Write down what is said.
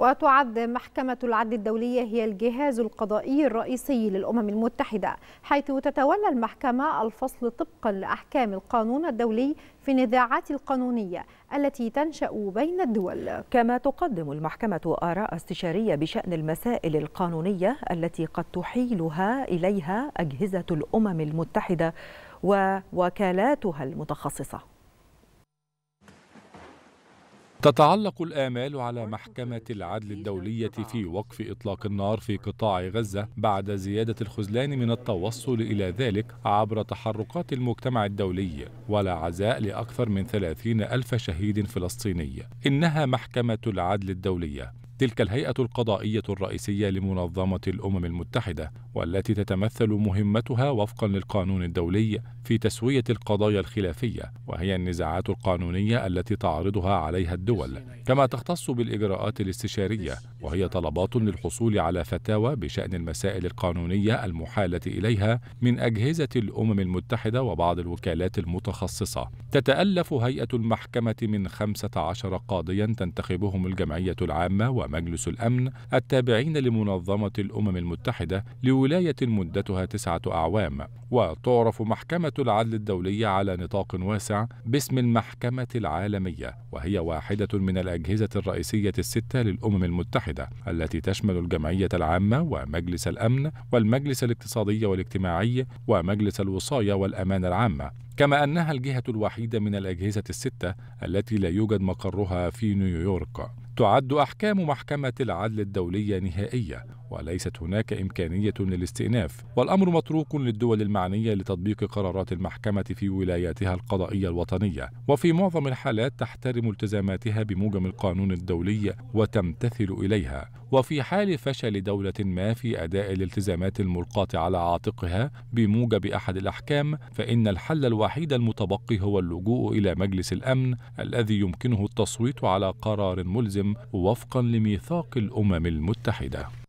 وتعد محكمة العدل الدولية هي الجهاز القضائي الرئيسي للأمم المتحدة حيث تتولى المحكمة الفصل طبقا لأحكام القانون الدولي في النزاعات القانونية التي تنشأ بين الدول كما تقدم المحكمة آراء استشارية بشأن المسائل القانونية التي قد تحيلها إليها أجهزة الأمم المتحدة ووكالاتها المتخصصة تتعلق الآمال على محكمة العدل الدولية في وقف إطلاق النار في قطاع غزة بعد زيادة الخذلان من التوصل إلى ذلك عبر تحركات المجتمع الدولي ولا عزاء لأكثر من 30 ألف شهيد فلسطيني إنها محكمة العدل الدولية تلك الهيئة القضائية الرئيسية لمنظمة الأمم المتحدة والتي تتمثل مهمتها وفقا للقانون الدولي في تسوية القضايا الخلافية وهي النزاعات القانونية التي تعرضها عليها الدول كما تختص بالإجراءات الاستشارية وهي طلبات للحصول على فتاوى بشأن المسائل القانونية المحالة إليها من أجهزة الأمم المتحدة وبعض الوكالات المتخصصة تتألف هيئة المحكمة من 15 قاضيا تنتخبهم الجمعية العامة ومجلس الأمن التابعين لمنظمة الأمم المتحدة ولاية مدتها تسعة أعوام وتعرف محكمة العدل الدولية على نطاق واسع باسم المحكمة العالمية وهي واحدة من الأجهزة الرئيسية الستة للأمم المتحدة التي تشمل الجمعية العامة ومجلس الأمن والمجلس الاقتصادي والاجتماعي ومجلس الوصاية والأمانة العامة كما أنها الجهة الوحيدة من الأجهزة الستة التي لا يوجد مقرها في نيويورك تعد أحكام محكمة العدل الدولية نهائية وليست هناك إمكانية للاستئناف والأمر متروك للدول المعنية لتطبيق قرارات المحكمة في ولاياتها القضائية الوطنية وفي معظم الحالات تحترم التزاماتها بموجب القانون الدولي وتمتثل إليها وفي حال فشل دولة ما في أداء الالتزامات الملقاة على عاتقها بموجب أحد الأحكام فإن الحل الوحيد المتبقي هو اللجوء إلى مجلس الأمن الذي يمكنه التصويت على قرار ملزم وفقا لميثاق الامم المتحده